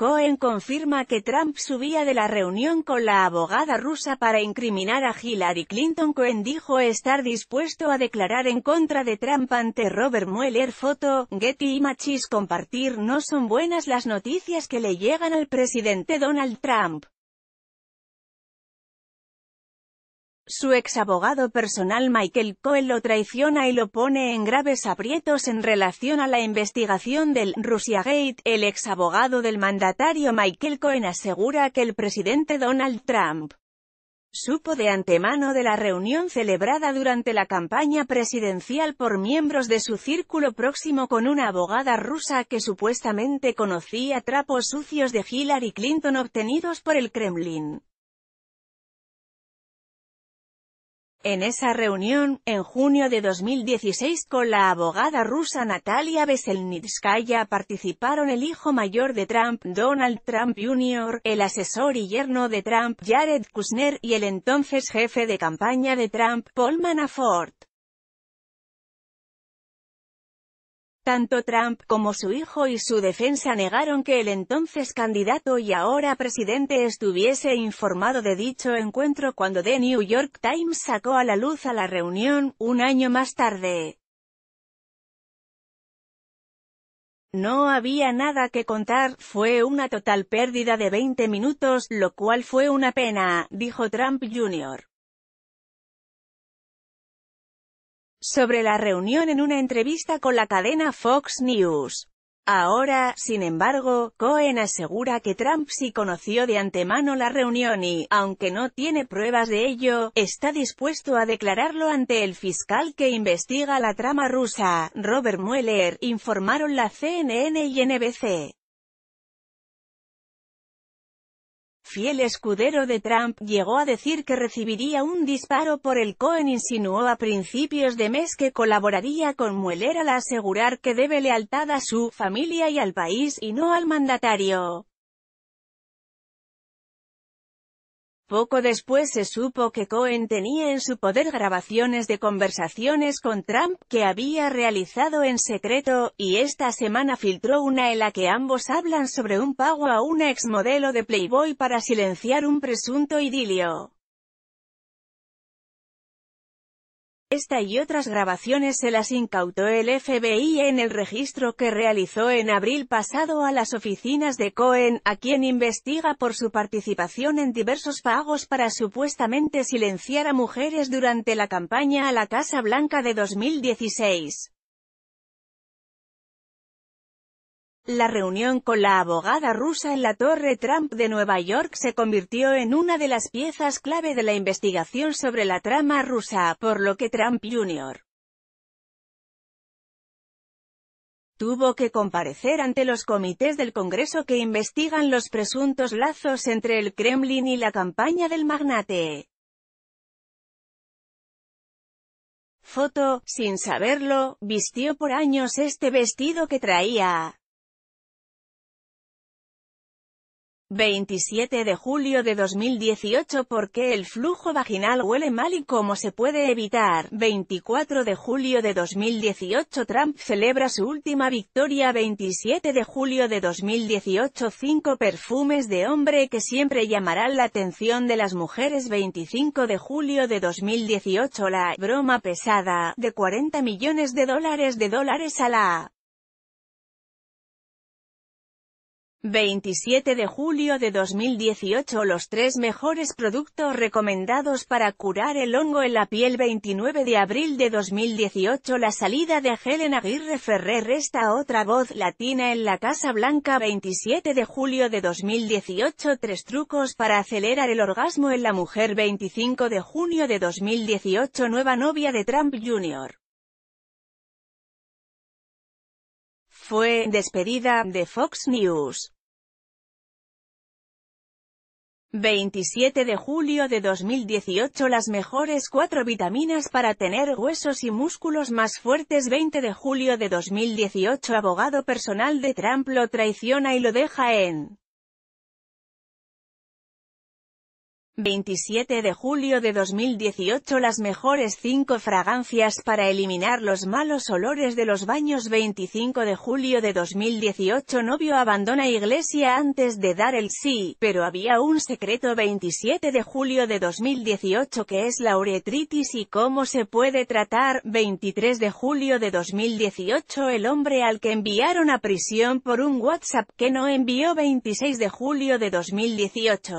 Cohen confirma que Trump subía de la reunión con la abogada rusa para incriminar a Hillary Clinton. Cohen dijo estar dispuesto a declarar en contra de Trump ante Robert Mueller. Foto, Getty y Machis, compartir no son buenas las noticias que le llegan al presidente Donald Trump. Su ex abogado personal Michael Cohen lo traiciona y lo pone en graves aprietos en relación a la investigación del Russiagate. El ex abogado del mandatario Michael Cohen asegura que el presidente Donald Trump supo de antemano de la reunión celebrada durante la campaña presidencial por miembros de su círculo próximo con una abogada rusa que supuestamente conocía trapos sucios de Hillary Clinton obtenidos por el Kremlin. En esa reunión, en junio de 2016 con la abogada rusa Natalia Veselnitskaya participaron el hijo mayor de Trump, Donald Trump Jr., el asesor y yerno de Trump, Jared Kushner, y el entonces jefe de campaña de Trump, Paul Manafort. Tanto Trump como su hijo y su defensa negaron que el entonces candidato y ahora presidente estuviese informado de dicho encuentro cuando The New York Times sacó a la luz a la reunión, un año más tarde. No había nada que contar, fue una total pérdida de 20 minutos, lo cual fue una pena, dijo Trump Jr. sobre la reunión en una entrevista con la cadena Fox News. Ahora, sin embargo, Cohen asegura que Trump sí conoció de antemano la reunión y, aunque no tiene pruebas de ello, está dispuesto a declararlo ante el fiscal que investiga la trama rusa, Robert Mueller, informaron la CNN y NBC. fiel escudero de Trump, llegó a decir que recibiría un disparo por el Cohen insinuó a principios de mes que colaboraría con Mueller al asegurar que debe lealtad a su familia y al país y no al mandatario. Poco después se supo que Cohen tenía en su poder grabaciones de conversaciones con Trump que había realizado en secreto, y esta semana filtró una en la que ambos hablan sobre un pago a una exmodelo de Playboy para silenciar un presunto idilio. Esta y otras grabaciones se las incautó el FBI en el registro que realizó en abril pasado a las oficinas de Cohen, a quien investiga por su participación en diversos pagos para supuestamente silenciar a mujeres durante la campaña a la Casa Blanca de 2016. La reunión con la abogada rusa en la Torre Trump de Nueva York se convirtió en una de las piezas clave de la investigación sobre la trama rusa, por lo que Trump Jr. tuvo que comparecer ante los comités del Congreso que investigan los presuntos lazos entre el Kremlin y la campaña del magnate. Foto, sin saberlo, vistió por años este vestido que traía. 27 de julio de 2018 ¿Por qué el flujo vaginal huele mal y cómo se puede evitar? 24 de julio de 2018 Trump celebra su última victoria 27 de julio de 2018 5 perfumes de hombre que siempre llamarán la atención de las mujeres 25 de julio de 2018 La broma pesada, de 40 millones de dólares de dólares a la 27 de julio de 2018 Los tres mejores productos recomendados para curar el hongo en la piel 29 de abril de 2018 La salida de Helen Aguirre Ferrer Esta otra voz latina en la Casa Blanca 27 de julio de 2018 Tres trucos para acelerar el orgasmo en la mujer 25 de junio de 2018 Nueva novia de Trump Jr. fue despedida de Fox News. 27 de julio de 2018 Las mejores cuatro vitaminas para tener huesos y músculos más fuertes 20 de julio de 2018 Abogado personal de Trump lo traiciona y lo deja en 27 de julio de 2018 Las mejores 5 fragancias para eliminar los malos olores de los baños 25 de julio de 2018 Novio abandona iglesia antes de dar el sí, pero había un secreto 27 de julio de 2018 que es la uretritis y cómo se puede tratar 23 de julio de 2018 El hombre al que enviaron a prisión por un WhatsApp que no envió 26 de julio de 2018